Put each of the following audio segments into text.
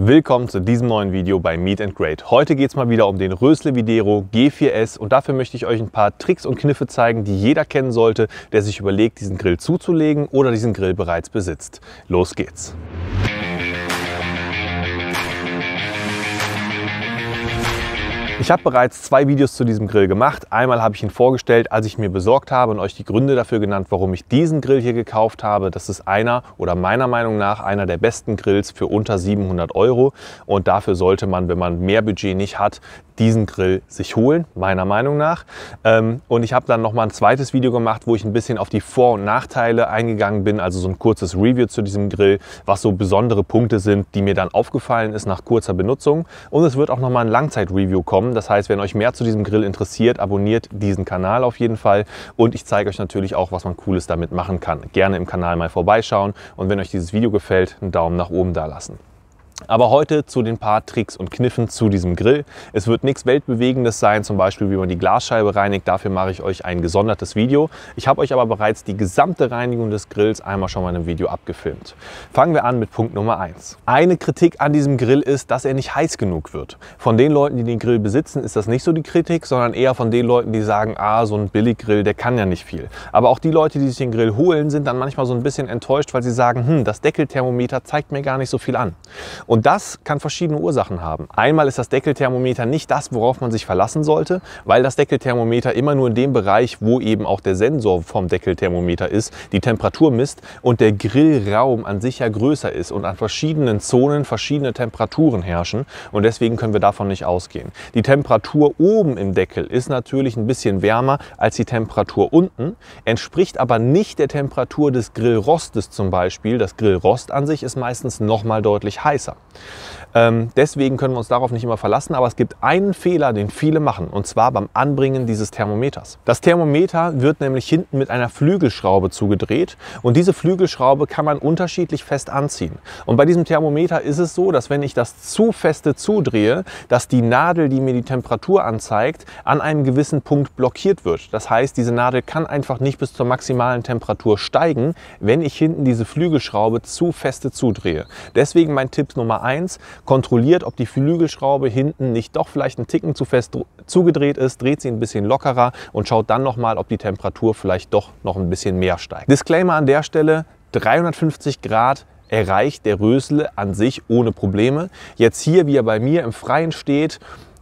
Willkommen zu diesem neuen Video bei Meet and Grade. Heute geht es mal wieder um den Rösle Videro G4S und dafür möchte ich euch ein paar Tricks und Kniffe zeigen, die jeder kennen sollte, der sich überlegt, diesen Grill zuzulegen oder diesen Grill bereits besitzt. Los geht's! Ich habe bereits zwei Videos zu diesem Grill gemacht. Einmal habe ich ihn vorgestellt, als ich mir besorgt habe und euch die Gründe dafür genannt, warum ich diesen Grill hier gekauft habe. Das ist einer oder meiner Meinung nach einer der besten Grills für unter 700 Euro. Und dafür sollte man, wenn man mehr Budget nicht hat, diesen Grill sich holen, meiner Meinung nach. Ähm, und ich habe dann nochmal ein zweites Video gemacht, wo ich ein bisschen auf die Vor- und Nachteile eingegangen bin, also so ein kurzes Review zu diesem Grill, was so besondere Punkte sind, die mir dann aufgefallen ist nach kurzer Benutzung. Und es wird auch nochmal ein Langzeit-Review kommen. Das heißt, wenn euch mehr zu diesem Grill interessiert, abonniert diesen Kanal auf jeden Fall. Und ich zeige euch natürlich auch, was man Cooles damit machen kann. Gerne im Kanal mal vorbeischauen. Und wenn euch dieses Video gefällt, einen Daumen nach oben da lassen. Aber heute zu den paar Tricks und Kniffen zu diesem Grill. Es wird nichts Weltbewegendes sein, zum Beispiel wie man die Glasscheibe reinigt. Dafür mache ich euch ein gesondertes Video. Ich habe euch aber bereits die gesamte Reinigung des Grills einmal schon mal in einem Video abgefilmt. Fangen wir an mit Punkt Nummer eins. Eine Kritik an diesem Grill ist, dass er nicht heiß genug wird. Von den Leuten, die den Grill besitzen, ist das nicht so die Kritik, sondern eher von den Leuten, die sagen, ah, so ein Billiggrill, der kann ja nicht viel. Aber auch die Leute, die sich den Grill holen, sind dann manchmal so ein bisschen enttäuscht, weil sie sagen, hm, das Deckelthermometer zeigt mir gar nicht so viel an. Und das kann verschiedene Ursachen haben. Einmal ist das Deckelthermometer nicht das, worauf man sich verlassen sollte, weil das Deckelthermometer immer nur in dem Bereich, wo eben auch der Sensor vom Deckelthermometer ist, die Temperatur misst und der Grillraum an sich ja größer ist und an verschiedenen Zonen verschiedene Temperaturen herrschen. Und deswegen können wir davon nicht ausgehen. Die Temperatur oben im Deckel ist natürlich ein bisschen wärmer als die Temperatur unten, entspricht aber nicht der Temperatur des Grillrostes zum Beispiel. Das Grillrost an sich ist meistens nochmal deutlich heißer. Ähm, deswegen können wir uns darauf nicht immer verlassen, aber es gibt einen Fehler, den viele machen, und zwar beim Anbringen dieses Thermometers. Das Thermometer wird nämlich hinten mit einer Flügelschraube zugedreht und diese Flügelschraube kann man unterschiedlich fest anziehen. Und bei diesem Thermometer ist es so, dass wenn ich das zu feste zudrehe, dass die Nadel, die mir die Temperatur anzeigt, an einem gewissen Punkt blockiert wird. Das heißt, diese Nadel kann einfach nicht bis zur maximalen Temperatur steigen, wenn ich hinten diese Flügelschraube zu feste zudrehe. Deswegen mein Tipp Nummer Nummer 1, kontrolliert, ob die Flügelschraube hinten nicht doch vielleicht ein Ticken zu fest zugedreht ist, dreht sie ein bisschen lockerer und schaut dann nochmal, ob die Temperatur vielleicht doch noch ein bisschen mehr steigt. Disclaimer an der Stelle, 350 Grad erreicht der Rösle an sich ohne Probleme. Jetzt hier, wie er bei mir im Freien steht,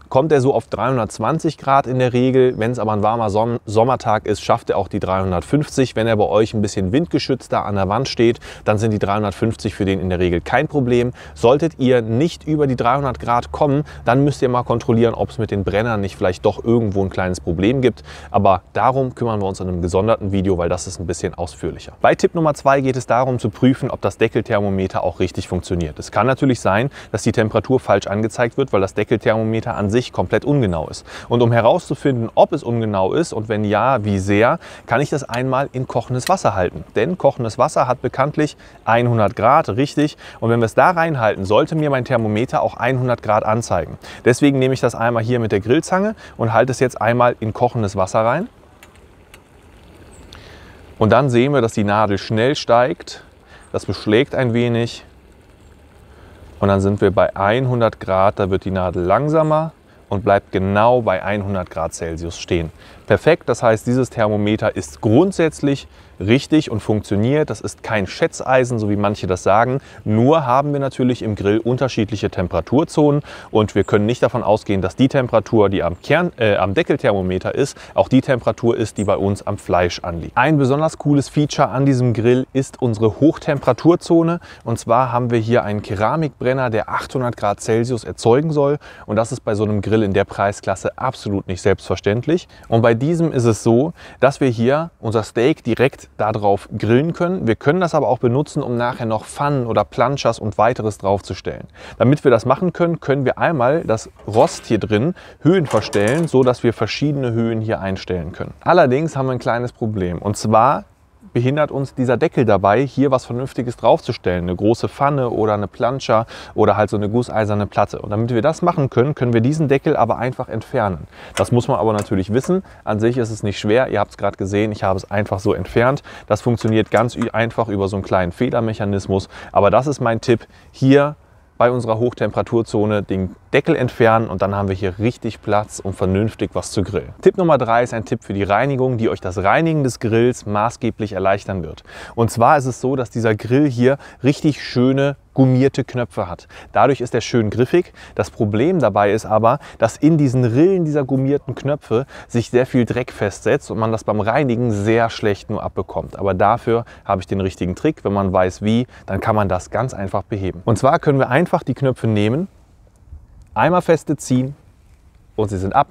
kommt er so auf 320 Grad in der Regel. Wenn es aber ein warmer Som Sommertag ist, schafft er auch die 350. Wenn er bei euch ein bisschen windgeschützter an der Wand steht, dann sind die 350 für den in der Regel kein Problem. Solltet ihr nicht über die 300 Grad kommen, dann müsst ihr mal kontrollieren, ob es mit den Brennern nicht vielleicht doch irgendwo ein kleines Problem gibt. Aber darum kümmern wir uns in einem gesonderten Video, weil das ist ein bisschen ausführlicher. Bei Tipp Nummer 2 geht es darum zu prüfen, ob das Deckelthermometer auch richtig funktioniert. Es kann natürlich sein, dass die Temperatur falsch angezeigt wird, weil das Deckelthermometer an sich sich komplett ungenau ist. Und um herauszufinden, ob es ungenau ist und wenn ja, wie sehr, kann ich das einmal in kochendes Wasser halten. Denn kochendes Wasser hat bekanntlich 100 Grad, richtig. Und wenn wir es da reinhalten, sollte mir mein Thermometer auch 100 Grad anzeigen. Deswegen nehme ich das einmal hier mit der Grillzange und halte es jetzt einmal in kochendes Wasser rein. Und dann sehen wir, dass die Nadel schnell steigt, das beschlägt ein wenig und dann sind wir bei 100 Grad, da wird die Nadel langsamer und bleibt genau bei 100 Grad Celsius stehen perfekt. Das heißt, dieses Thermometer ist grundsätzlich richtig und funktioniert. Das ist kein Schätzeisen, so wie manche das sagen. Nur haben wir natürlich im Grill unterschiedliche Temperaturzonen und wir können nicht davon ausgehen, dass die Temperatur, die am, Kern, äh, am Deckelthermometer ist, auch die Temperatur ist, die bei uns am Fleisch anliegt. Ein besonders cooles Feature an diesem Grill ist unsere Hochtemperaturzone. Und zwar haben wir hier einen Keramikbrenner, der 800 Grad Celsius erzeugen soll. Und das ist bei so einem Grill in der Preisklasse absolut nicht selbstverständlich. Und bei diesem ist es so, dass wir hier unser Steak direkt darauf grillen können. Wir können das aber auch benutzen, um nachher noch Pfannen oder Planchas und weiteres draufzustellen. Damit wir das machen können, können wir einmal das Rost hier drin Höhen verstellen, so dass wir verschiedene Höhen hier einstellen können. Allerdings haben wir ein kleines Problem und zwar behindert uns dieser Deckel dabei, hier was Vernünftiges draufzustellen. Eine große Pfanne oder eine Planscher oder halt so eine gusseiserne Platte. Und damit wir das machen können, können wir diesen Deckel aber einfach entfernen. Das muss man aber natürlich wissen. An sich ist es nicht schwer. Ihr habt es gerade gesehen, ich habe es einfach so entfernt. Das funktioniert ganz einfach über so einen kleinen Federmechanismus. Aber das ist mein Tipp. Hier bei unserer Hochtemperaturzone den Deckel entfernen und dann haben wir hier richtig Platz, um vernünftig was zu grillen. Tipp Nummer drei ist ein Tipp für die Reinigung, die euch das Reinigen des Grills maßgeblich erleichtern wird. Und zwar ist es so, dass dieser Grill hier richtig schöne gummierte Knöpfe hat. Dadurch ist er schön griffig. Das Problem dabei ist aber, dass in diesen Rillen dieser gummierten Knöpfe sich sehr viel Dreck festsetzt und man das beim Reinigen sehr schlecht nur abbekommt. Aber dafür habe ich den richtigen Trick. Wenn man weiß wie, dann kann man das ganz einfach beheben. Und zwar können wir einfach die Knöpfe nehmen, einmal feste ziehen und sie sind ab.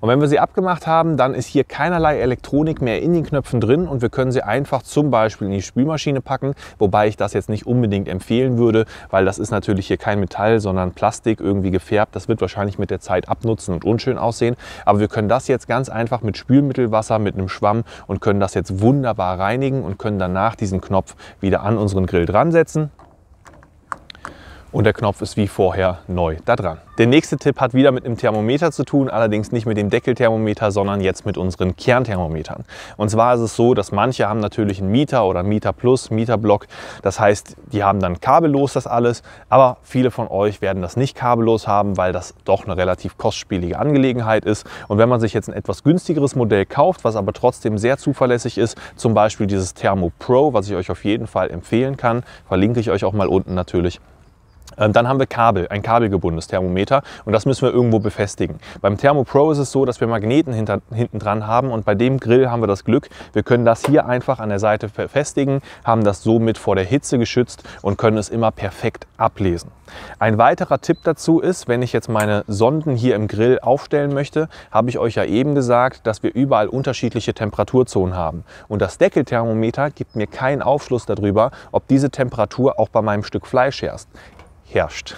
Und wenn wir sie abgemacht haben, dann ist hier keinerlei Elektronik mehr in den Knöpfen drin und wir können sie einfach zum Beispiel in die Spülmaschine packen, wobei ich das jetzt nicht unbedingt empfehlen würde, weil das ist natürlich hier kein Metall, sondern Plastik irgendwie gefärbt. Das wird wahrscheinlich mit der Zeit abnutzen und unschön aussehen. Aber wir können das jetzt ganz einfach mit Spülmittelwasser, mit einem Schwamm und können das jetzt wunderbar reinigen und können danach diesen Knopf wieder an unseren Grill dran setzen und der Knopf ist wie vorher neu da dran. Der nächste Tipp hat wieder mit einem Thermometer zu tun, allerdings nicht mit dem Deckelthermometer, sondern jetzt mit unseren Kernthermometern. Und zwar ist es so, dass manche haben natürlich einen Mieter oder Mieter Plus, Mieterblock. Das heißt, die haben dann kabellos das alles, aber viele von euch werden das nicht kabellos haben, weil das doch eine relativ kostspielige Angelegenheit ist. Und wenn man sich jetzt ein etwas günstigeres Modell kauft, was aber trotzdem sehr zuverlässig ist, zum Beispiel dieses Thermo Pro, was ich euch auf jeden Fall empfehlen kann, verlinke ich euch auch mal unten natürlich, ähm, dann haben wir Kabel, ein kabelgebundenes Thermometer und das müssen wir irgendwo befestigen. Beim ThermoPro ist es so, dass wir Magneten hinten dran haben und bei dem Grill haben wir das Glück, wir können das hier einfach an der Seite befestigen, haben das somit vor der Hitze geschützt und können es immer perfekt ablesen. Ein weiterer Tipp dazu ist, wenn ich jetzt meine Sonden hier im Grill aufstellen möchte, habe ich euch ja eben gesagt, dass wir überall unterschiedliche Temperaturzonen haben. Und das Deckelthermometer gibt mir keinen Aufschluss darüber, ob diese Temperatur auch bei meinem Stück Fleisch herrscht herrscht.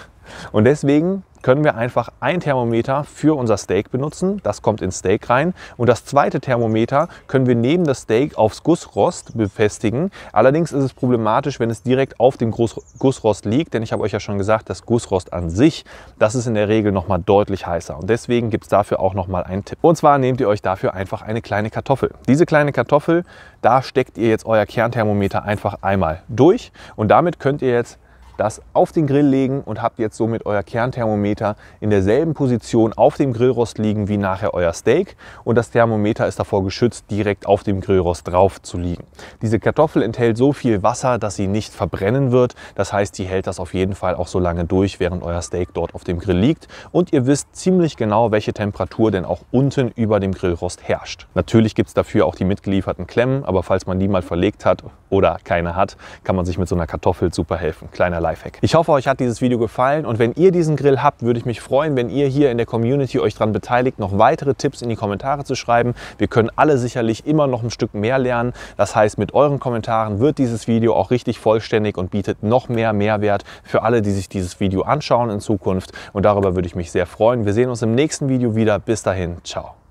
Und deswegen können wir einfach ein Thermometer für unser Steak benutzen. Das kommt ins Steak rein. Und das zweite Thermometer können wir neben das Steak aufs Gussrost befestigen. Allerdings ist es problematisch, wenn es direkt auf dem Gussrost liegt, denn ich habe euch ja schon gesagt, das Gussrost an sich, das ist in der Regel nochmal deutlich heißer. Und deswegen gibt es dafür auch nochmal einen Tipp. Und zwar nehmt ihr euch dafür einfach eine kleine Kartoffel. Diese kleine Kartoffel, da steckt ihr jetzt euer Kernthermometer einfach einmal durch. Und damit könnt ihr jetzt das auf den Grill legen und habt jetzt somit euer Kernthermometer in derselben Position auf dem Grillrost liegen wie nachher euer Steak und das Thermometer ist davor geschützt, direkt auf dem Grillrost drauf zu liegen. Diese Kartoffel enthält so viel Wasser, dass sie nicht verbrennen wird. Das heißt, die hält das auf jeden Fall auch so lange durch, während euer Steak dort auf dem Grill liegt und ihr wisst ziemlich genau, welche Temperatur denn auch unten über dem Grillrost herrscht. Natürlich gibt es dafür auch die mitgelieferten Klemmen, aber falls man die mal verlegt hat oder keine hat, kann man sich mit so einer Kartoffel super helfen. Kleiner Lifehack. Ich hoffe, euch hat dieses Video gefallen und wenn ihr diesen Grill habt, würde ich mich freuen, wenn ihr hier in der Community euch daran beteiligt, noch weitere Tipps in die Kommentare zu schreiben. Wir können alle sicherlich immer noch ein Stück mehr lernen. Das heißt, mit euren Kommentaren wird dieses Video auch richtig vollständig und bietet noch mehr Mehrwert für alle, die sich dieses Video anschauen in Zukunft. Und darüber würde ich mich sehr freuen. Wir sehen uns im nächsten Video wieder. Bis dahin, ciao.